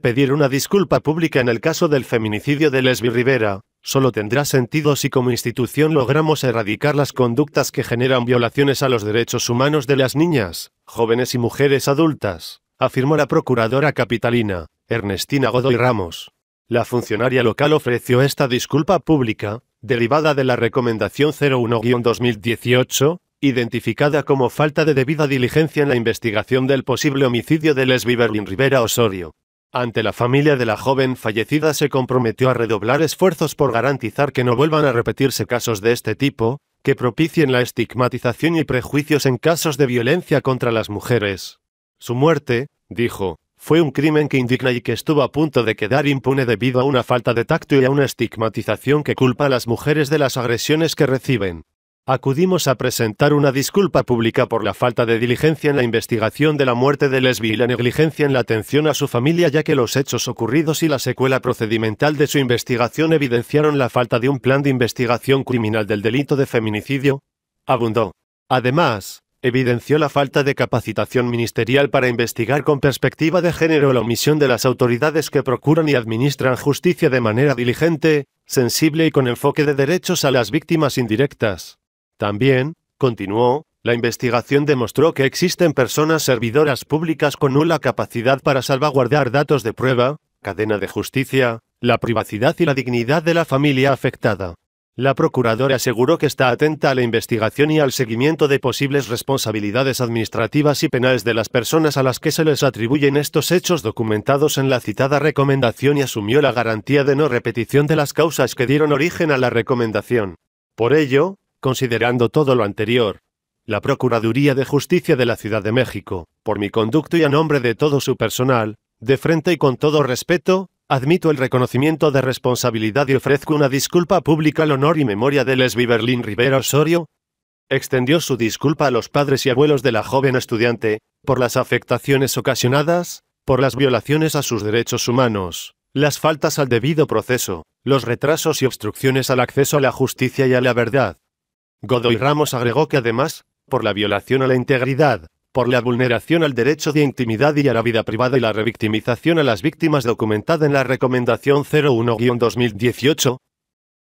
Pedir una disculpa pública en el caso del feminicidio de Lesbi Rivera, solo tendrá sentido si como institución logramos erradicar las conductas que generan violaciones a los derechos humanos de las niñas, jóvenes y mujeres adultas, afirmó la procuradora capitalina, Ernestina Godoy Ramos. La funcionaria local ofreció esta disculpa pública, derivada de la Recomendación 01-2018, identificada como falta de debida diligencia en la investigación del posible homicidio de Lesbi Berlin Rivera Osorio, ante la familia de la joven fallecida se comprometió a redoblar esfuerzos por garantizar que no vuelvan a repetirse casos de este tipo, que propicien la estigmatización y prejuicios en casos de violencia contra las mujeres. Su muerte, dijo, fue un crimen que indigna y que estuvo a punto de quedar impune debido a una falta de tacto y a una estigmatización que culpa a las mujeres de las agresiones que reciben acudimos a presentar una disculpa pública por la falta de diligencia en la investigación de la muerte de Lesbi y la negligencia en la atención a su familia ya que los hechos ocurridos y la secuela procedimental de su investigación evidenciaron la falta de un plan de investigación criminal del delito de feminicidio, abundó. Además, evidenció la falta de capacitación ministerial para investigar con perspectiva de género la omisión de las autoridades que procuran y administran justicia de manera diligente, sensible y con enfoque de derechos a las víctimas indirectas. También, continuó, la investigación demostró que existen personas servidoras públicas con nula capacidad para salvaguardar datos de prueba, cadena de justicia, la privacidad y la dignidad de la familia afectada. La procuradora aseguró que está atenta a la investigación y al seguimiento de posibles responsabilidades administrativas y penales de las personas a las que se les atribuyen estos hechos documentados en la citada recomendación y asumió la garantía de no repetición de las causas que dieron origen a la recomendación. Por ello, Considerando todo lo anterior, la Procuraduría de Justicia de la Ciudad de México, por mi conducto y a nombre de todo su personal, de frente y con todo respeto, admito el reconocimiento de responsabilidad y ofrezco una disculpa pública al honor y memoria de Lesbi Berlín Rivera Osorio. Extendió su disculpa a los padres y abuelos de la joven estudiante, por las afectaciones ocasionadas, por las violaciones a sus derechos humanos, las faltas al debido proceso, los retrasos y obstrucciones al acceso a la justicia y a la verdad, Godoy Ramos agregó que además, por la violación a la integridad, por la vulneración al derecho de intimidad y a la vida privada y la revictimización a las víctimas documentada en la Recomendación 01-2018,